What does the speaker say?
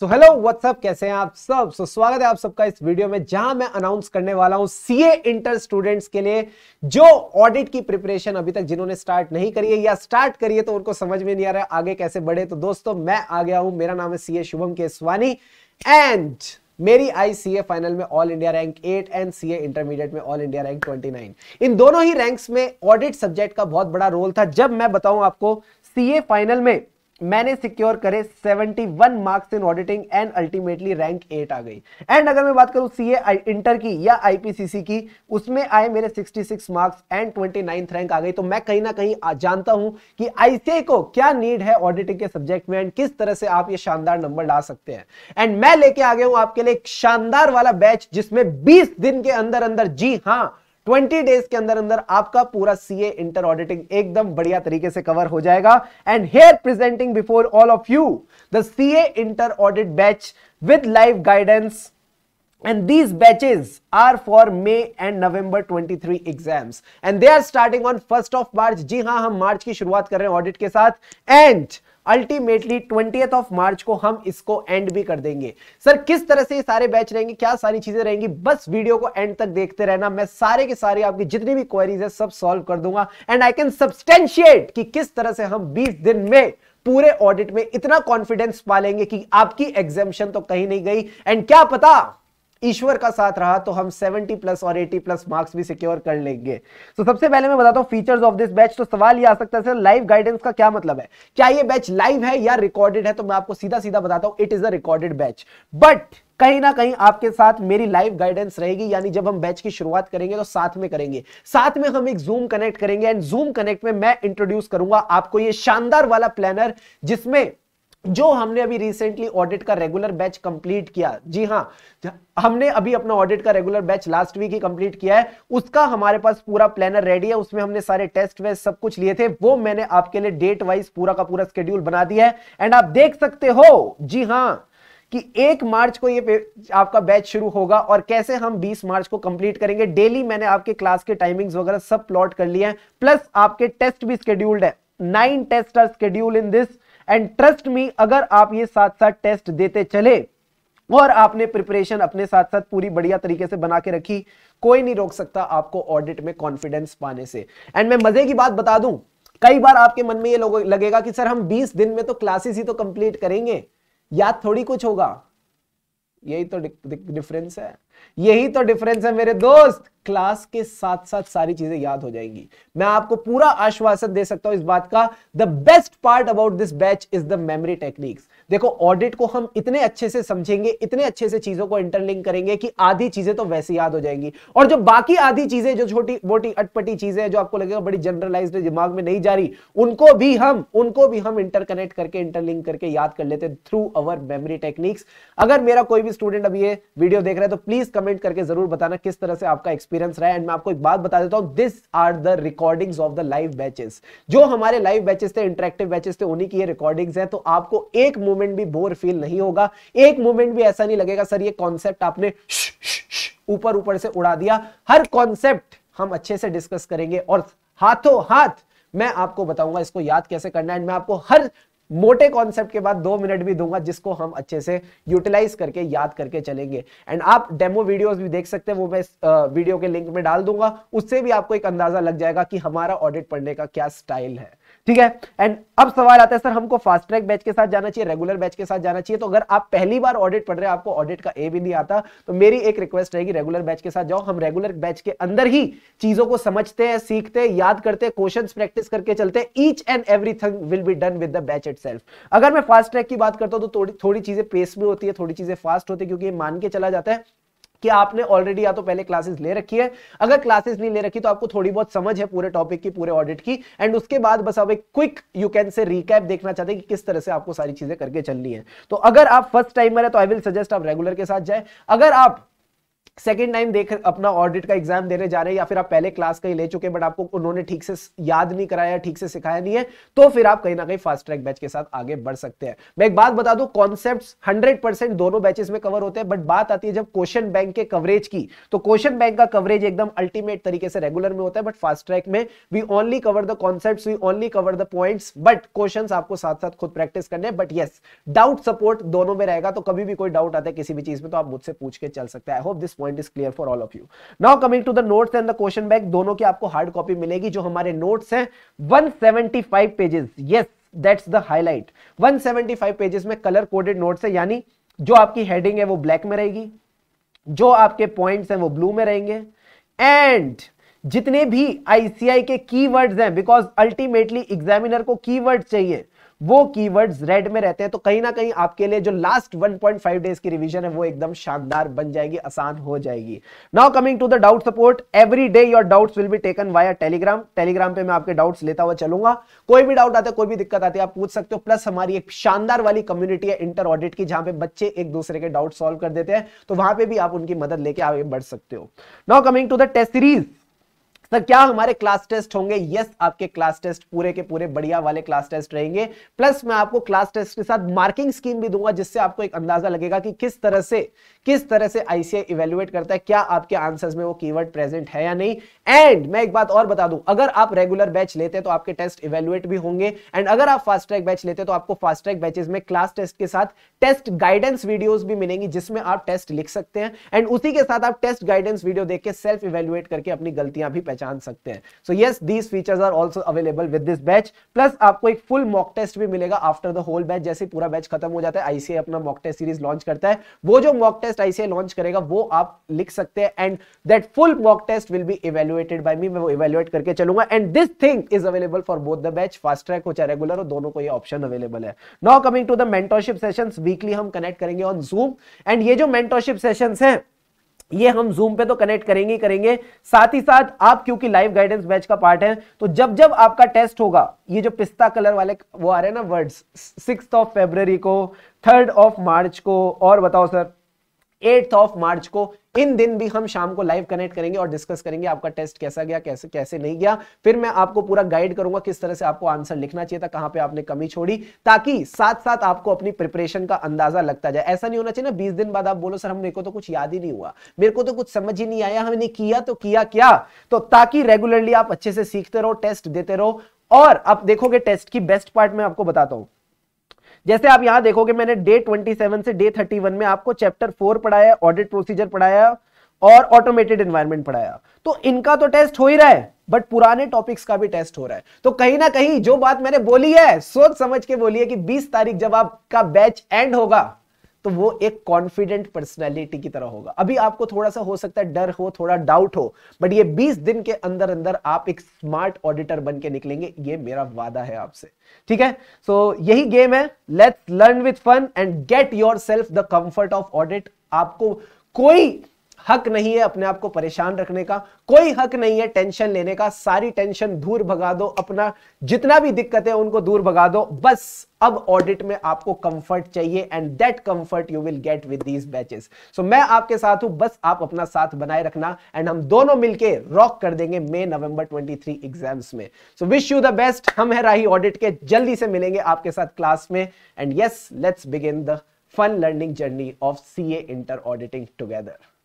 so hello what's up कैसे हैं आप सब सो so, स्वागत है आप सबका इस वीडियो में जहां मैं अनाउंस करने वाला हूं सीए इंटर स्टूडेंट्स के लिए जो ऑडिट की प्रिपरेशन अभी तक जिन्होंने स्टार्ट नहीं करी है या स्टार्ट करी है तो उनको समझ में नहीं आ रहा है आगे कैसे बढ़े तो दोस्तों मैं आ गया हूं मेरा नाम है सीए शुभम केसवानी एंड मेरी आई सी ए फाइनल में all India rank eight and C A intermediate में all India rank twenty nine इन दोनों ही रैंक्स में ऑडिट सब्जेक्ट का बहुत बड़ा रोल था जब मैं बताऊं आपको सीए फाइनल में मैंने सिक्योर करे 71 marks in auditing and ultimately rank eight आ गई एंड अगर मैं बात करूं सीए इंटर की या आईपीसीसी की उसमें आए मेरे 66 मार्क्स एंड ट्वेंटी रैंक आ गई तो मैं कहीं ना कहीं जानता हूं कि आईसीए को क्या नीड है ऑडिटिंग के सब्जेक्ट में एंड किस तरह से आप ये शानदार नंबर ला सकते हैं एंड मैं लेके आ गया हूं आपके लिए एक शानदार वाला बैच जिसमें बीस दिन के अंदर अंदर जी हाँ 20 डेज के अंदर अंदर आपका पूरा सीए इंटर ऑडिटिंग एकदम बढ़िया तरीके से कवर हो जाएगा and here presenting before all of you the CA inter audit batch with live guidance and these batches are for May and November 23 exams and they are starting on 1st of March ji ha हम march ki शुरुआत kar rahe hain audit ke साथ and ultimately twenty of March को हम इसको and भी कर देंगे sir किस तरह से ये सारे बैच रहेंगे क्या सारी चीजें रहेंगी बस वीडियो को एंड तक देखते रहना मैं सारे के सारे आपकी जितनी भी क्वेरीज है सब सॉल्व कर दूंगा एंड आई कैन सब्सटेंशिएट कि किस तरह से हम बीस दिन में पूरे ऑडिट में इतना कॉन्फिडेंस पालेंगे कि आपकी एग्जामेशन तो कहीं नहीं गई एंड क्या पता ईश्वर का साथ रहा तो हम 70 प्लस और 80 प्लस मार्क्स भी सिक्योर कर लेंगे तो so, सबसे पहले मैं बताता हूं फीचर्स ऑफ दिस बैच तो सवाल ये आ सकता है सर लाइव गाइडेंस का क्या मतलब है क्या ये बैच लाइव है या रिकॉर्डेड है तो मैं आपको सीधा सीधा बताता हूं it is a recorded batch but कहीं ना कहीं आपके साथ मेरी लाइव गाइडेंस रहेगी यानी जब हम बैच की शुरुआत करेंगे तो साथ में करेंगे साथ में हम एक जूम कनेक्ट करेंगे एंड जूम कनेक्ट में मैं इंट्रोड्यूस करूंगा आपको ये शानदार वाला प्लानर जिसमें जो हमने अभी रिसेंटली ऑडिट का रेगुलर बैच कंप्लीट किया जी हाँ हमने अभी अपना ऑडिट का रेगुलर बैच लास्ट वीक ही कंप्लीट किया है उसका हमारे पास पूरा प्लानर रेडी है उसमें हमने सारे टेस्ट वेस्ट सब कुछ लिए थे वो मैंने आपके लिए डेट वाइज पूरा का पूरा स्केड्यूल बना दिया है एंड आप देख सकते हो जी हाँ कि एक मार्च को ये आपका बैच शुरू होगा और कैसे हम 20 मार्च को कंप्लीट करेंगे डेली मैंने आपके क्लास के टाइमिंग्स वगैरह सब प्लॉट कर लिए हैं प्लस आपके टेस्ट भी स्केड्यूल्ड है nine test are schedule in this and trust me अगर आप ये साथ साथ टेस्ट देते चले और आपने प्रिपरेशन अपने साथ साथ पूरी बढ़िया तरीके से बना के रखी कोई नहीं रोक सकता आपको ऑडिट में कॉन्फिडेंस पाने से एंड मैं मजे की बात बता दूं कई बार आपके मन में ये लगेगा कि सर हम 20 दिन में तो क्लासेस ही तो कंप्लीट करेंगे याद थोड़ी कुछ होगा यही तो डिफरेंस है यही तो डिफरेंस है मेरे दोस्त क्लास के साथ साथ सारी चीजें याद हो जाएंगी मैं आपको पूरा आश्वासन दे सकता हूं इस बात का the best part about this batch is the memory techniques देखो ऑडिट को हम इतने अच्छे से समझेंगे इतने अच्छे से चीजों को इंटरलिंक करेंगे कि आधी चीजें तो वैसे याद हो जाएंगी और जो बाकी आधी चीजें जो छोटी मोटी अटपटी चीजें जो आपको लगेगा बड़ी जनरलाइज दिमाग में नहीं जा रही उनको भी हम उनको भी हम इंटरकनेक्ट करके इंटरलिंक करके याद कर लेते थ्रू अवर मेमरी टेक्निक्स अगर मेरा कोई भी स्टूडेंट अभी ये वीडियो देख रहे हैं तो प्लीज प्लीज कमेंट करके जरूर बताना किस तरह से आपका एक्सपीरियंस रहा है एंड मैं आपको एक बात बता देता हूं this are the recordings of the live batches जो हमारे लाइव बैचेस थे इंटरेक्टिव बैचेस थे उन्हीं की ये रिकॉर्डिंग्स हैं तो आपको एक मोमेंट भी बोर फील नहीं होगा एक मोमेंट भी ऐसा नहीं लगेगा सर ये कॉन्सेप्ट आपने ऊपर ऊपर से उड़ा दिया हर कॉन्सेप्ट हम अच्छे से डिस्कस करेंगे और हाथों हाथ मैं आपको बताऊंगा इसको याद कैसे करना है मैं आपको हर मोटे कॉन्सेप्ट के बाद दो मिनट भी दूंगा जिसको हम अच्छे से यूटिलाइज करके याद करके चलेंगे एंड आप डेमो वीडियोस भी देख सकते हैं वो मैं इस वीडियो के लिंक में डाल दूंगा उससे भी आपको एक अंदाजा लग जाएगा कि हमारा ऑडिट पढ़ने का क्या स्टाइल है ठीक है एंड अब सवाल आता है सर हमको फास्ट ट्रैक बैच के साथ जाना चाहिए रेगुलर बैच के साथ जाना चाहिए तो अगर आप पहली बार ऑडिट पढ़ रहे हैं आपको ऑडिट का ए भी नहीं आता तो मेरी एक रिक्वेस्ट रहेगी रेगुलर बैच के साथ जाओ हम रेगुलर बैच के अंदर ही चीजों को समझते हैं सीखते हैं याद करते हैं क्वेश्चन प्रैक्टिस करके चलते हैं each and thing will be done with the batch it अगर मैं फास्ट ट्रैक की बात करता हूं तो थोड़ी थोड़ी चीजें पेस में होती है थोड़ी चीजें फास्ट होती है क्योंकि मान के चला जाता है कि आपने ऑलरेडी या तो पहले क्लासेस ले रखी है अगर क्लासेस नहीं ले रखी तो आपको थोड़ी बहुत समझ है पूरे टॉपिक की पूरे ऑडिट की एंड उसके बाद बस आप एक quick you can say recap देखना चाहते हैं कि किस तरह से आपको सारी चीजें करके चलनी है तो अगर आप फर्स्ट टाइमर है तो आई विल सजेस्ट आप रेगुलर के साथ जाए अगर आप सेकेंड टाइम देख अपना ऑडिट का एग्जाम देने जा रहे हैं या फिर आप पहले क्लास का ही ले चुके बट आपको उन्होंने ठीक से याद नहीं कराया ठीक से सिखाया नहीं है तो फिर आप कहीं ना कहीं फास्ट ट्रैक बैच के साथ आगे बढ़ सकते हैं मैं एक बात बता दू कॉन्सेप्ट हंड्रेड दोनों बैचेस में कवर होते हैं बट बात आती है जब क्वेश्चन बैंक के कवरेज की तो क्वेश्चन बैंक का कवरेज एकदम अल्टीमेट तरीके से रेगुलर में होता है बट फास्ट ट्रैक में we only cover the concept we only cover the points but question आपको साथ साथ खुद प्रैक्टिस करने बट येस डाउट सपोर्ट दोनों में रहेगा तो कभी भी कोई डाउट आता है किसी भी चीज में तो आप मुझसे पूछ के चल सकते हैं I hope this point is clear for all of you now coming to the notes and the question bank दोनों की आपको हार्ड कॉपी मिलेगी जो हमारे नोट्स हैं 175 pages yes that's the highlight 175 pages में कलर कोडेड नोट्स है यानी जो आपकी हेडिंग है वो ब्लैक में रहेगी जो आपके पॉइंट्स हैं वो ब्लू में रहेंगे एंड जितने भी आईसीआई के कीवर्ड्स हैं बिकॉज अल्टीमेटली एग्जामिनर को कीवर्ड्स चाहिए वो कीवर्ड्स रेड में रहते हैं तो कहीं ना कहीं आपके लिए जो लास्ट 1.5 डेज की रिवीजन है वो एकदम शानदार बन जाएगी आसान हो जाएगी now coming to the doubt support every day your doubts will be taken via Telegram Telegram पे मैं आपके डाउट्स लेता हुआ चलूंगा कोई भी डाउट आता है कोई भी दिक्कत आती है आप पूछ सकते हो प्लस हमारी एक शानदार वाली कम्युनिटी है इंटर ऑडिट की जहां पे बच्चे एक दूसरे के डाउट सॉल्व कर देते हैं तो वहां पे भी आप उनकी मदद लेके आगे बढ़ सकते हो now coming to the test series sir क्या हमारे क्लास टेस्ट होंगे यस आपके क्लास टेस्ट पूरे के पूरे बढ़िया वाले क्लास टेस्ट रहेंगे प्लस मैं आपको क्लास टेस्ट के साथ मार्किंग स्कीम भी दूंगा जिससे आपको एक अंदाजा लगेगा कि किस तरह से किस तरह से आईसीआई इवेल्युएट करता है क्या आपके आंसर्स में वो कीवर्ड प्रेजेंट है या नहीं एंड मैं एक बात और बता दू अगर आप रेगुलर बैच लेते तो आपके टेस्ट इवेल्युएट भी होंगे एंड अगर आप फास्ट ट्रैक बैच लेते तो आपको फास्ट ट्रैक बैचेस में क्लास टेस्ट के साथ टेस्ट गाइडेंस वीडियोज भी मिलेंगी जिसमें आप टेस्ट लिख सकते हैं एंड उसी के साथ आप टेस्ट गाइडेंस वीडियो देख के सेल्फ इवेल्युएट करके अपनी गलतियां भी पहचान सकते हैं so yes these features are also available with this batch plus आपको एक फुल मॉक टेस्ट भी मिलेगा आफ्टर द होल बैच जैसे पूरा बैच खत्म हो जाता है आईसीए अपना मॉक टेस्ट सीरीज लॉन्च करता है वो जो मॉक टेस्ट आईसीए लॉन्च करेगा वो आप लिख सकते हैं and that full mock test will be evaluated by me मैं वो इवेल्युएट करके चलूंगा and this thing is available for both the batch fast track हो चाहे रेगुलर हो दोनों को ये ऑप्शन अवेलेबल है now coming to the mentorship sessions weekly हम कनेक्ट करेंगे ऑन जूम एंड ये जो मेंटरशिप सेशंस हैं ये हम जूम पे तो कनेक्ट करेंगे ही करेंगे साथ ही साथ आप क्योंकि लाइव गाइडेंस बैच का पार्ट है तो जब जब आपका टेस्ट होगा ये जो पिस्ता कलर वाले वो आ रहे हैं ना वर्ड्स सिक्स ऑफ फेबर को थर्ड ऑफ मार्च को और बताओ सर एट ऑफ मार्च को इन दिन भी हम शाम को लाइव कनेक्ट करेंगे और डिस्कस करेंगे आपका टेस्ट कैसा गया कैसे कैसे नहीं गया फिर मैं आपको पूरा गाइड करूंगा किस तरह से आपको आंसर लिखना चाहिए था कहां पे आपने कमी छोड़ी ताकि साथ साथ आपको अपनी प्रिपरेशन का अंदाजा लगता जाए ऐसा नहीं होना चाहिए ना बीस दिन बाद आप बोलो सर हम को तो कुछ याद ही नहीं हुआ मेरे को तो कुछ समझ ही नहीं आया हमने किया तो किया क्या तो ताकि रेगुलरली आप अच्छे से सीखते रहो टेस्ट देते रहो और आप देखोगे टेस्ट की बेस्ट पार्ट में आपको बताता हूं जैसे आप यहां देखोगे मैंने डे 27 से डे 31 में आपको चैप्टर फोर पढ़ाया ऑडिट प्रोसीजर पढ़ाया और ऑटोमेटेड एनवायरमेंट पढ़ाया तो इनका तो टेस्ट हो ही रहा है बट पुराने टॉपिक्स का भी टेस्ट हो रहा है तो कहीं ना कहीं जो बात मैंने बोली है सोच समझ के बोली है कि 20 तारीख जब आपका बैच एंड होगा तो वो एक कॉन्फिडेंट पर्सनैलिटी की तरह होगा अभी आपको थोड़ा सा हो सकता है डर हो थोड़ा डाउट हो बट ये 20 दिन के अंदर अंदर आप एक स्मार्ट ऑडिटर बन के निकलेंगे ये मेरा वादा है आपसे ठीक है सो so, यही गेम है let's learn with fun and get yourself the comfort of audit आपको कोई हक नहीं है अपने आप को परेशान रखने का कोई हक नहीं है टेंशन लेने का सारी टेंशन दूर भगा दो अपना जितना भी दिक्कत है उनको दूर भगा दो बस अब ऑडिट में आपको कंफर्ट चाहिए and that comfort you will get with these batches so मैं आपके साथ हूं बस आप अपना साथ बनाए रखना एंड हम दोनों मिलकर रॉक कर देंगे मई नवंबर 23 एग्जाम्स में so wish you the best हम है राही ऑडिट के जल्दी से मिलेंगे आपके साथ क्लास में and yes let's begin the fun learning journey of C A inter auditing together